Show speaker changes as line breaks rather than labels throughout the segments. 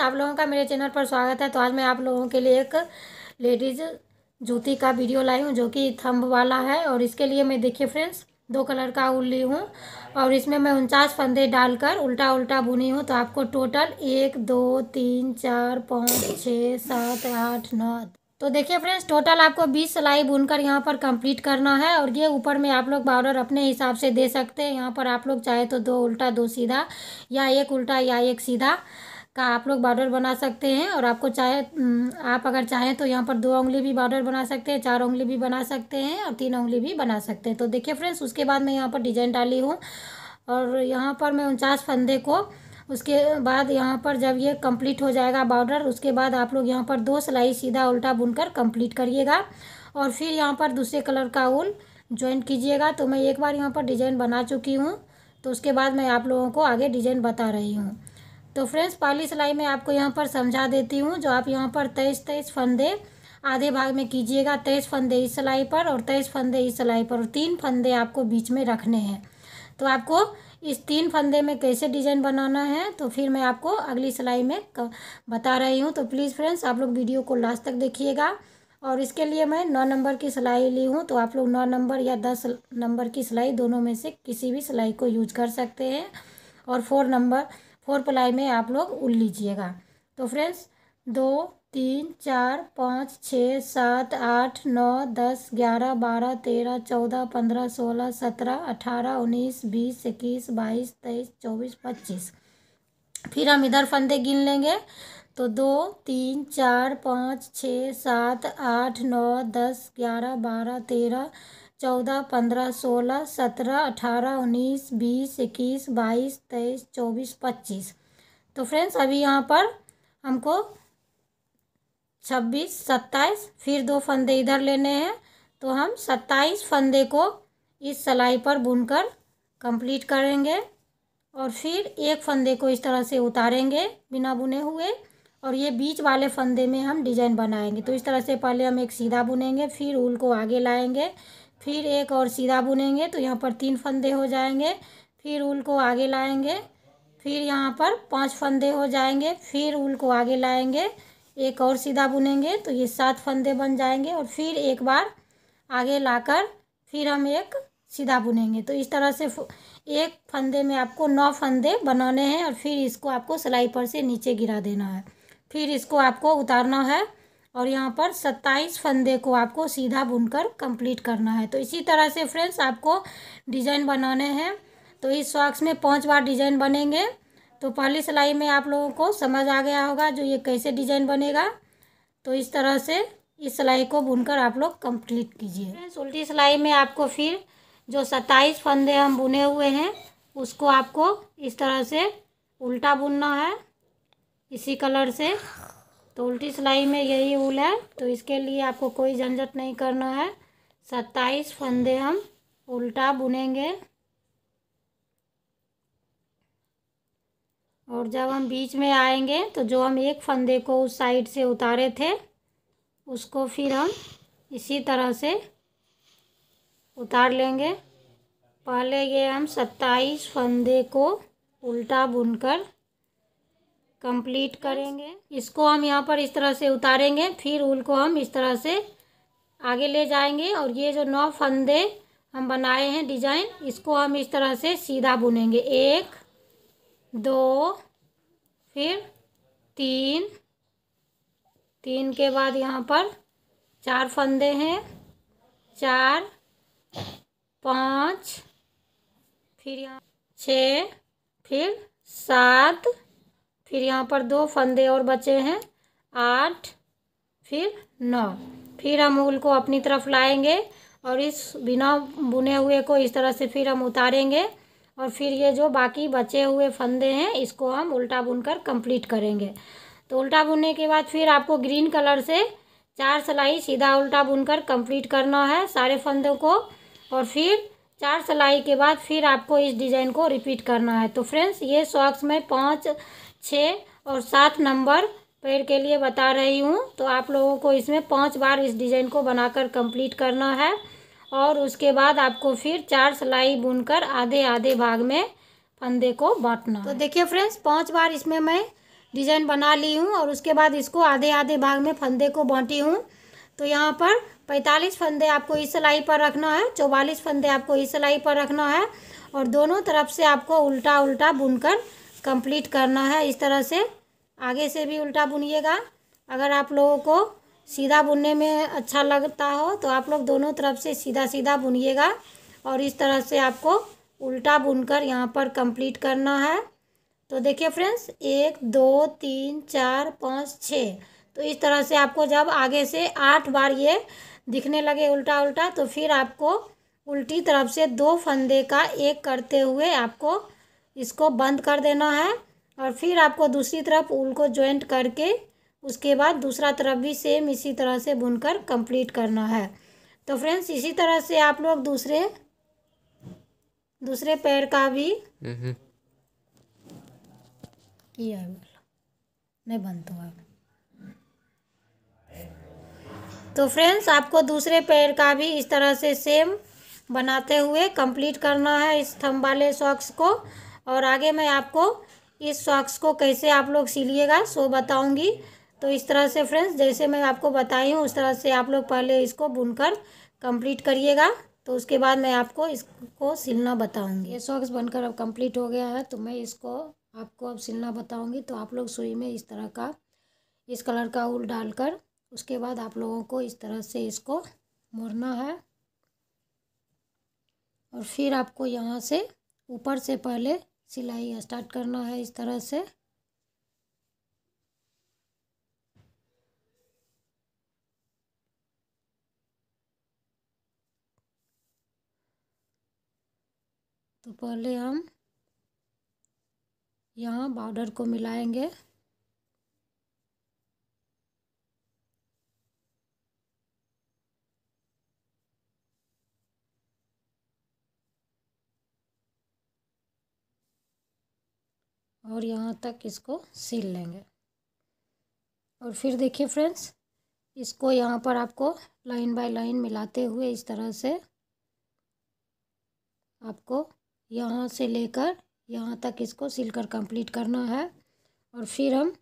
आप लोगों का मेरे चैनल पर स्वागत है तो आज मैं आप लोगों के लिए एक लेडीज़ जूती का वीडियो लाई हूँ जो कि थंब वाला है और इसके लिए मैं देखिए फ्रेंड्स दो कलर का उल ली हूँ और इसमें मैं उनचास फंदे डालकर उल्टा उल्टा बुनी हूँ तो आपको टोटल एक दो तीन चार पाँच छः सात आठ नौ तो देखिए फ्रेंड्स टोटल आपको 20 सिलाई बुनकर यहाँ पर कंप्लीट करना है और ये ऊपर में आप लोग बॉर्डर अपने हिसाब से दे सकते हैं यहाँ पर आप लोग चाहे तो दो उल्टा दो सीधा या एक उल्टा या एक सीधा का आप लोग बॉर्डर बना सकते हैं और आपको चाहे आप अगर चाहें तो यहाँ पर दो उंगली भी बॉर्डर बना सकते हैं चार उंगली भी बना सकते हैं और तीन उंगली भी बना सकते हैं तो देखिए फ्रेंड्स उसके बाद मैं यहाँ पर डिजाइन डाली हूँ और यहाँ पर मैं उनचास फंदे को उसके बाद यहाँ पर जब ये कंप्लीट हो जाएगा बॉर्डर उसके बाद आप लोग यहाँ पर दो सिलाई सीधा उल्टा बुनकर कंप्लीट करिएगा और फिर यहाँ पर दूसरे कलर का उल ज्वाइन कीजिएगा तो मैं एक बार यहाँ पर डिजाइन बना चुकी हूँ तो उसके बाद मैं आप लोगों को आगे डिजाइन बता रही हूँ तो फ्रेंड्स पहली सिलाई मैं आपको यहाँ पर समझा देती हूँ जो आप यहाँ पर तेईस तेईस फंदे आधे भाग में कीजिएगा तेईस फंदे इस सिलाई पर और तेईस फंदे इस सिलाई पर और तीन फंदे आपको बीच में रखने हैं तो आपको इस तीन फंदे में कैसे डिजाइन बनाना है तो फिर मैं आपको अगली सिलाई में बता रही हूँ तो प्लीज़ फ्रेंड्स आप लोग वीडियो को लास्ट तक देखिएगा और इसके लिए मैं नौ नंबर की सिलाई ली हूँ तो आप लोग नौ नंबर या दस नंबर की सिलाई दोनों में से किसी भी सिलाई को यूज कर सकते हैं और फोर नंबर फोर प्लाई में आप लोग उल लीजिएगा तो फ्रेंड्स दो तीन चार पाँच छः सात आठ नौ दस ग्यारह बारह तेरह चौदह पंद्रह सोलह सत्रह अठारह उन्नीस बीस इक्कीस बाईस तेईस चौबीस पच्चीस फिर हम इधर फंदे गिन लेंगे तो दो तीन चार पाँच छः सात आठ नौ दस ग्यारह बारह तेरह चौदह पंद्रह सोलह सत्रह अठारह उन्नीस बीस इक्कीस बाईस तेईस चौबीस पच्चीस तो फ्रेंड्स अभी यहाँ पर हमको छब्बीस सत्ताईस फिर दो फंदे इधर लेने हैं तो हम सत्ताईस फंदे को इस सिलाई पर बुनकर कंप्लीट करेंगे और फिर एक फंदे को इस तरह से उतारेंगे बिना बुने हुए और ये बीच वाले फंदे में हम डिजाइन बनाएंगे तो इस तरह से पहले हम एक सीधा बुनेंगे फिर उल को आगे लाएंगे फिर एक और सीधा बुनेंगे तो यहाँ पर तीन फंदे हो जाएंगे फिर उल को आगे लाएंगे फिर यहाँ पर पांच फंदे हो जाएंगे फिर उल को आगे लाएंगे एक और सीधा बुनेंगे तो ये सात फंदे बन जाएंगे और फिर एक बार आगे लाकर फिर हम एक सीधा बुनेंगे तो इस तरह से एक फंदे में आपको नौ फंदे बनाने हैं और फिर इसको आपको सिलाई पर से नीचे गिरा देना है फिर इसको आपको उतारना है और यहाँ पर सत्ताईस फंदे को आपको सीधा बुनकर कंप्लीट करना है तो इसी तरह से फ्रेंड्स आपको डिज़ाइन बनाने हैं तो इस सॉक्स में पांच बार डिज़ाइन बनेंगे तो पहली सिलाई में आप लोगों को समझ आ गया होगा जो ये कैसे डिज़ाइन बनेगा तो इस तरह से इस सिलाई को बुनकर आप लोग कंप्लीट कीजिए फ्रेंड्स उल्टी सिलाई में आपको फिर जो सत्ताईस फंदे हम बुने हुए हैं उसको आपको इस तरह से उल्टा बुनना है इसी कलर से तो उल्टी सिलाई में यही ऊल है तो इसके लिए आपको कोई झंझट नहीं करना है सत्ताईस फंदे हम उल्टा बुनेंगे और जब हम बीच में आएंगे तो जो हम एक फंदे को उस साइड से उतारे थे उसको फिर हम इसी तरह से उतार लेंगे पहले ये हम सत्ताईस फंदे को उल्टा बुनकर कंप्लीट करेंगे इसको हम यहाँ पर इस तरह से उतारेंगे फिर उल को हम इस तरह से आगे ले जाएंगे और ये जो नौ फंदे हम बनाए हैं डिजाइन इसको हम इस तरह से सीधा बुनेंगे एक दो फिर तीन तीन के बाद यहाँ पर चार फंदे हैं चार पाँच फिर यहाँ छः फिर सात फिर यहाँ पर दो फंदे और बचे हैं आठ फिर नौ फिर हम ऊल को अपनी तरफ लाएंगे और इस बिना बुने हुए को इस तरह से फिर हम उतारेंगे और फिर ये जो बाकी बचे हुए फंदे हैं इसको हम उल्टा बुनकर कंप्लीट करेंगे तो उल्टा बुनने के बाद फिर आपको ग्रीन कलर से चार सलाई सीधा उल्टा बुनकर कंप्लीट करना है सारे फंदों को और फिर चार सलाई के बाद फिर आपको इस डिज़ाइन को रिपीट करना है तो फ्रेंड्स ये सॉक्स में पाँच छः और सात नंबर पेड़ के लिए बता रही हूँ तो आप लोगों को इसमें पांच बार इस डिज़ाइन को बनाकर कंप्लीट करना है और उसके बाद आपको फिर चार सिलाई बुनकर आधे आधे भाग में फंदे को बांटना तो देखिए फ्रेंड्स पांच बार इसमें मैं डिज़ाइन बना ली हूँ और उसके बाद इसको आधे आधे भाग में फंदे को बांटी हूँ तो यहाँ पर पैंतालीस फंदे आपको इस सिलाई पर रखना है चौवालीस फंदे आपको इस सिलाई पर रखना है और दोनों तरफ से आपको उल्टा उल्टा बुनकर कंप्लीट करना है इस तरह से आगे से भी उल्टा बुनिएगा अगर आप लोगों को सीधा बुनने में अच्छा लगता हो तो आप लोग दोनों तरफ से सीधा सीधा बुनिएगा और इस तरह से आपको उल्टा बुनकर यहाँ पर कंप्लीट करना है तो देखिए फ्रेंड्स एक दो तीन चार पाँच छः तो इस तरह से आपको जब आगे से आठ बार ये दिखने लगे उल्टा उल्टा तो फिर आपको उल्टी तरफ से दो फंदे का एक करते हुए आपको इसको बंद कर देना है और फिर आपको दूसरी तरफ ऊल को ज्वाइंट करके उसके बाद दूसरा तरफ भी सेम इसी तरह से बुनकर कंप्लीट करना है तो फ्रेंड्स इसी तरह से आप लोग दूसरे दूसरे पैर का भी किया नहीं बनता है तो फ्रेंड्स आपको दूसरे पैर का भी इस तरह से सेम बनाते हुए कंप्लीट करना है इस थंब वाले सॉक्स को और आगे मैं आपको इस सॉक्स को कैसे आप लोग सिलिएगा सो बताऊंगी तो इस तरह से फ्रेंड्स जैसे मैं आपको बताई हूँ उस तरह से आप लोग पहले इसको बुनकर कंप्लीट करिएगा तो उसके बाद मैं आपको इसको सिलना बताऊंगी ये सॉक्स बनकर अब कंप्लीट हो गया है तो मैं इसको आपको अब सिलना बताऊंगी तो आप लोग सुई में इस तरह का इस कलर का उल डालकर उसके बाद आप लोगों को इस तरह से इसको मोड़ना है और फिर आपको यहाँ से ऊपर से पहले सिलाई स्टार्ट करना है इस तरह से तो पहले हम यहाँ बॉर्डर को मिलाएंगे और यहाँ तक इसको सिल लेंगे और फिर देखिए फ्रेंड्स इसको यहाँ पर आपको लाइन बाय लाइन मिलाते हुए इस तरह से आपको यहाँ से लेकर यहाँ तक इसको सिल कर कंप्लीट करना है और फिर हम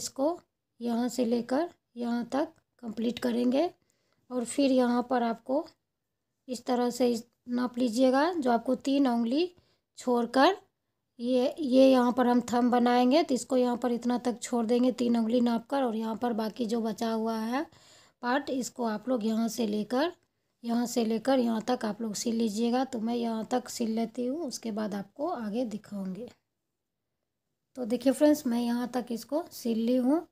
इसको यहाँ से लेकर यहाँ तक कंप्लीट करेंगे और फिर यहाँ पर आपको इस तरह से नाप लीजिएगा जो आपको तीन उंगली छोड़कर ये ये यहाँ पर हम थम बनाएंगे तो इसको यहाँ पर इतना तक छोड़ देंगे तीन उंगली नाप कर और यहाँ पर बाकी जो बचा हुआ है पार्ट इसको आप लोग यहाँ से लेकर यहाँ से लेकर यहाँ तक आप लोग सिल लीजिएगा तो मैं यहाँ तक सिल लेती हूँ उसके बाद आपको आगे दिखाऊँगी तो देखिए फ्रेंड्स मैं यहाँ तक इसको सिल ली हूँ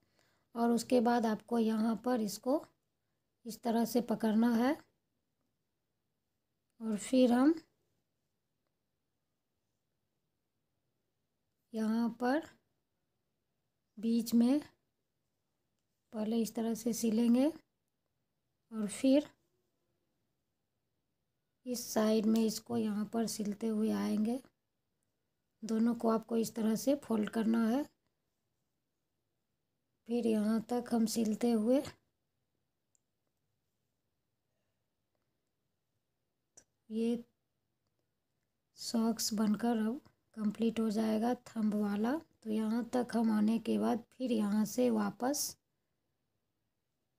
और उसके बाद आपको यहाँ पर इसको इस तरह से पकड़ना है और फिर हम यहाँ पर बीच में पहले इस तरह से सिलेंगे और फिर इस साइड में इसको यहाँ पर सिलते हुए आएंगे दोनों को आपको इस तरह से फोल्ड करना है फिर यहाँ तक हम सिलते हुए ये सॉक्स बनकर अब कंप्लीट हो जाएगा थंब वाला तो यहाँ तक हम आने के बाद फिर यहाँ से वापस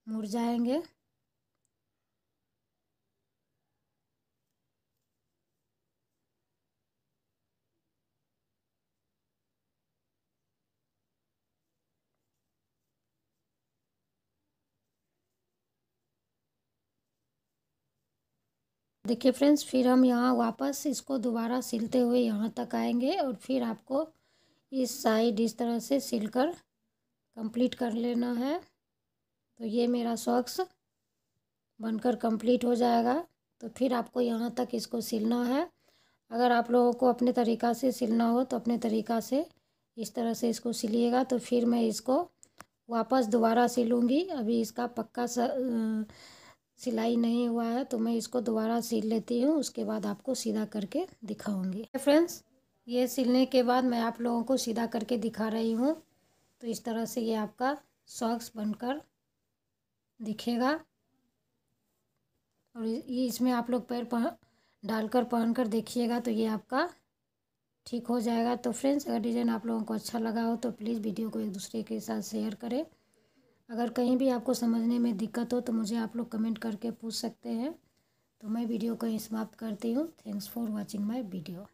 मुड़ जाएंगे देखिए फ्रेंड्स फिर हम यहाँ वापस इसको दोबारा सिलते हुए यहाँ तक आएंगे और फिर आपको इस साइड इस तरह से सिलकर कंप्लीट कर लेना है तो ये मेरा सॉक्स बनकर कंप्लीट हो जाएगा तो फिर आपको यहाँ तक इसको सिलना है अगर आप लोगों को अपने तरीक़ा से सिलना हो तो अपने तरीक़ा से इस तरह से इसको सिलिएगा तो फिर मैं इसको वापस दोबारा सिलूँगी अभी इसका पक्का सा, आ, सिलाई नहीं हुआ है तो मैं इसको दोबारा सिल लेती हूँ उसके बाद आपको सीधा करके दिखाऊंगी फ्रेंड्स ये सिलने के बाद मैं आप लोगों को सीधा करके दिखा रही हूँ तो इस तरह से ये आपका सॉक्स बनकर दिखेगा और ये इसमें आप लोग पैर पहन डालकर पहन कर देखिएगा तो ये आपका ठीक हो जाएगा तो फ्रेंड्स अगर डिज़ाइन आप लोगों को अच्छा लगा हो तो प्लीज़ वीडियो को एक दूसरे के साथ शेयर करें अगर कहीं भी आपको समझने में दिक्कत हो तो मुझे आप लोग कमेंट करके पूछ सकते हैं तो मैं वीडियो को यहीं समाप्त करती हूँ thanks for watching my video